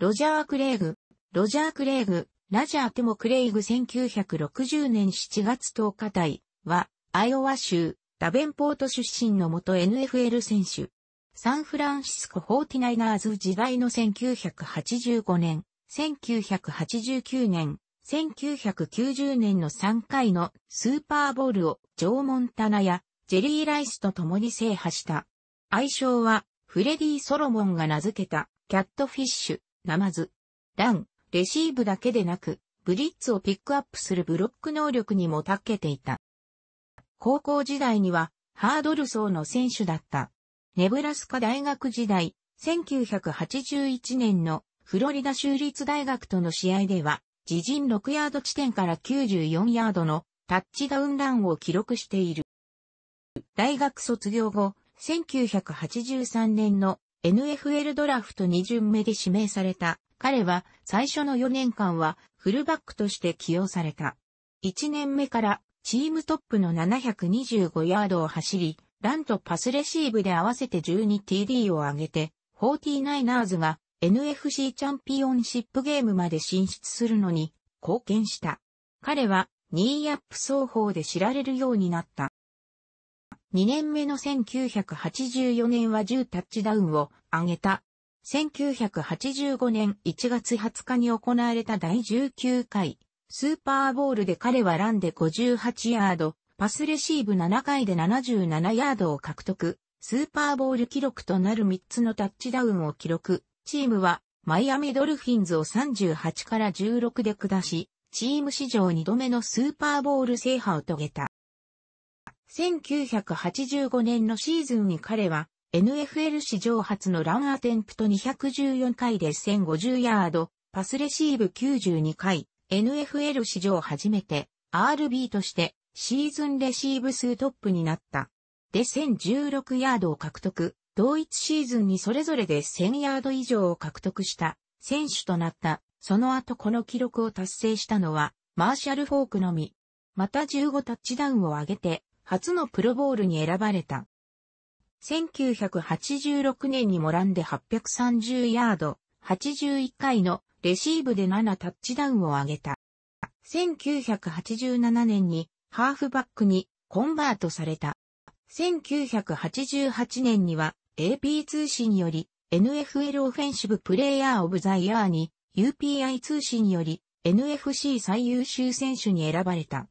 ロジャー・クレイグ、ロジャー・クレイグ、ラジャー・テモ・クレイグ1960年7月10日台は、アイオワ州、ダベンポート出身の元 NFL 選手。サンフランシスコ・フォーティナイナーズ時代の1985年、1989年、1990年の3回のスーパーボールをジョー・モンタナやジェリー・ライスと共に制覇した。愛称はフレディ・ソロモンが名付けたキャットフィッシュ。ナマズ、ラン、レシーブだけでなく、ブリッツをピックアップするブロック能力にも長けていた。高校時代には、ハードル層の選手だった。ネブラスカ大学時代、1981年のフロリダ州立大学との試合では、自陣6ヤード地点から94ヤードのタッチダウンランを記録している。大学卒業後、1983年の NFL ドラフト2巡目で指名された。彼は最初の4年間はフルバックとして起用された。1年目からチームトップの725ヤードを走り、ランとパスレシーブで合わせて 12TD を上げて、49ers が NFC チャンピオンシップゲームまで進出するのに貢献した。彼はニーアップ双方で知られるようになった。2年目の1984年は10タッチダウンを上げた。1985年1月20日に行われた第19回スーパーボールで彼はランで58ヤード、パスレシーブ7回で77ヤードを獲得、スーパーボール記録となる3つのタッチダウンを記録。チームはマイアミドルフィンズを38から16で下し、チーム史上2度目のスーパーボール制覇を遂げた。1985年のシーズンに彼は NFL 史上初のランアテンプト214回で1050ヤード、パスレシーブ92回、NFL 史上初めて RB としてシーズンレシーブ数トップになった。で1016ヤードを獲得、同一シーズンにそれぞれで1000ヤード以上を獲得した選手となった。その後この記録を達成したのはマーシャル・フォークのみ。また15タッチダウンを上げて初のプロボールに選ばれた。1986年にモランで830ヤード、81回のレシーブで7タッチダウンを挙げた。1987年にハーフバックにコンバートされた。1988年には AP 通信より NFL オフェンシブプレイヤーオブザイヤーに UPI 通信より NFC 最優秀選手に選ばれた。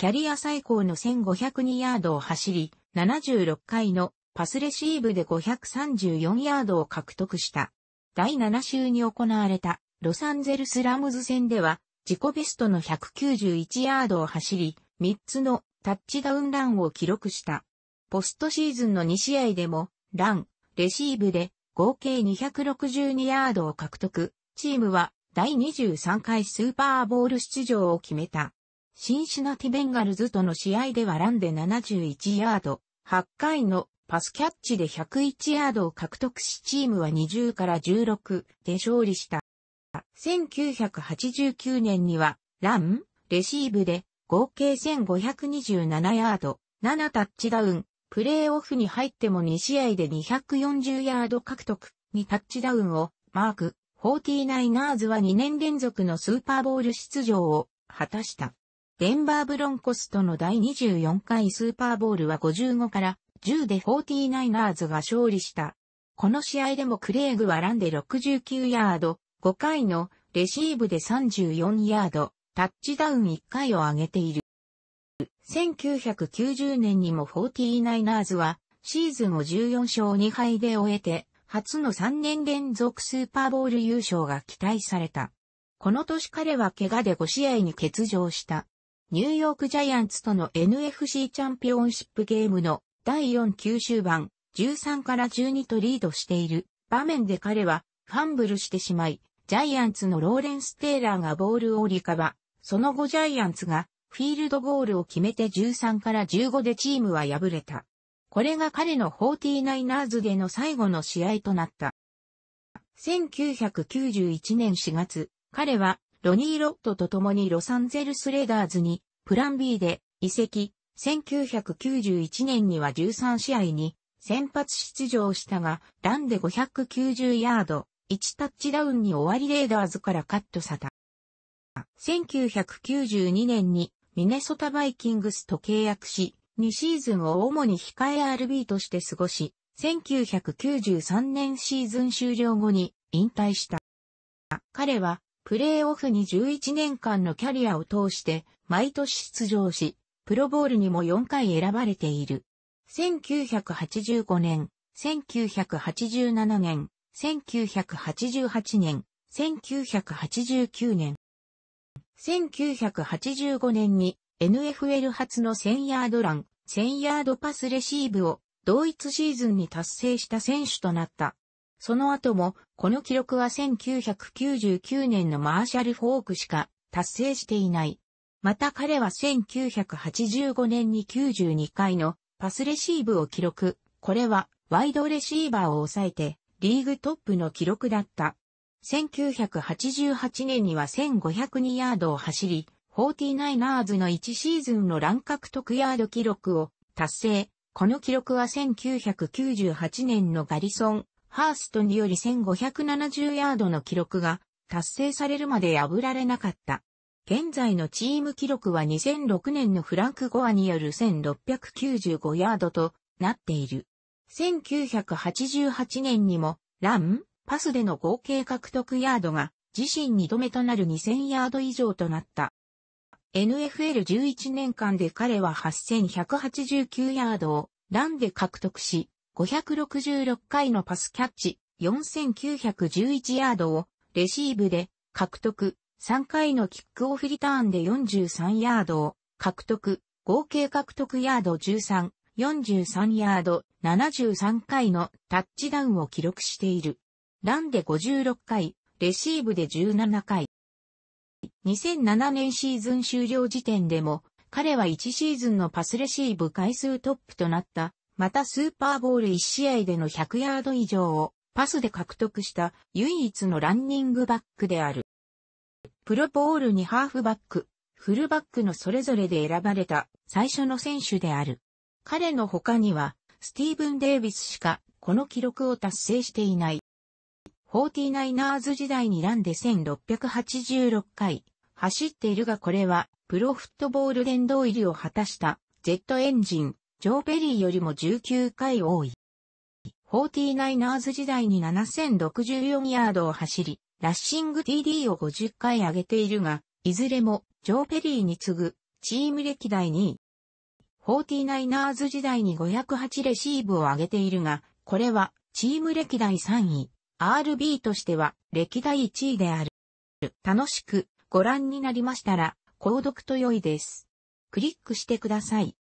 キャリア最高の1502ヤードを走り、76回のパスレシーブで534ヤードを獲得した。第7週に行われたロサンゼルスラムズ戦では自己ベストの191ヤードを走り、3つのタッチダウンランを記録した。ポストシーズンの2試合でもラン、レシーブで合計262ヤードを獲得。チームは第23回スーパーボール出場を決めた。シンシナティベンガルズとの試合ではランで71ヤード、8回のパスキャッチで101ヤードを獲得しチームは20から16で勝利した。1989年にはラン、レシーブで合計1527ヤード、7タッチダウン、プレーオフに入っても2試合で240ヤード獲得、2タッチダウンをマーク、49ers は2年連続のスーパーボール出場を果たした。デンバーブロンコスとの第24回スーパーボールは55から10で 49ers が勝利した。この試合でもクレーグはランで69ヤード、5回のレシーブで34ヤード、タッチダウン1回を挙げている。1990年にも 49ers はシーズンを14勝2敗で終えて、初の3年連続スーパーボール優勝が期待された。この年彼は怪我で5試合に欠場した。ニューヨークジャイアンツとの NFC チャンピオンシップゲームの第4九終版13から12とリードしている場面で彼はファンブルしてしまい、ジャイアンツのローレンス・テイラーがボールをリカバ、その後ジャイアンツがフィールドゴールを決めて13から15でチームは敗れた。これが彼の 49ers での最後の試合となった。1991年4月、彼はロニー・ロッドと共にロサンゼルス・レーダーズに、プラン B で移籍、1991年には13試合に先発出場したが、ランで590ヤード、1タッチダウンに終わりレーダーズからカットされた。1992年にミネソタバイキングスと契約し、2シーズンを主に控え RB として過ごし、1993年シーズン終了後に引退した。彼はプレーオフに11年間のキャリアを通して毎年出場し、プロボールにも4回選ばれている。1985年、1987年、1988年、1989年。1985年に NFL 初の1000ヤードラン、1000ヤードパスレシーブを同一シーズンに達成した選手となった。その後も、この記録は1999年のマーシャル・フォークしか達成していない。また彼は1985年に92回のパスレシーブを記録。これはワイドレシーバーを抑えてリーグトップの記録だった。1988年には1502ヤードを走り、49ers の1シーズンの乱獲得ヤード記録を達成。この記録は1998年のガリソン・ハーストにより1570ヤードの記録が達成されるまで破られなかった。現在のチーム記録は2006年のフランク・ゴアによる1695ヤードとなっている。1988年にもラン、パスでの合計獲得ヤードが自身2度目となる2000ヤード以上となった。NFL11 年間で彼は8189ヤードをランで獲得し、566回のパスキャッチ、4911ヤードをレシーブで獲得、3回のキックオフリターンで43ヤードを獲得、合計獲得ヤード13、43ヤード、73回のタッチダウンを記録している。ランで56回、レシーブで17回。2007年シーズン終了時点でも、彼は1シーズンのパスレシーブ回数トップとなったまたスーパーボール1試合での100ヤード以上をパスで獲得した唯一のランニングバックである。プロボールにハーフバック、フルバックのそれぞれで選ばれた最初の選手である。彼の他には、スティーブン・デイビスしかこの記録を達成していない。49ers 時代にランで1686回走っているがこれはプロフットボール殿堂入りを果たしたジェットエンジンジョー・ペリーよりも19回多い。49ers 時代に7064ヤードを走り、ラッシング TD を50回上げているが、いずれもジョー・ペリーに次ぐチーム歴代2位。49ers 時代に508レシーブを上げているが、これはチーム歴代3位、RB としては歴代1位である。楽しくご覧になりましたら、購読と良いです。クリックしてください。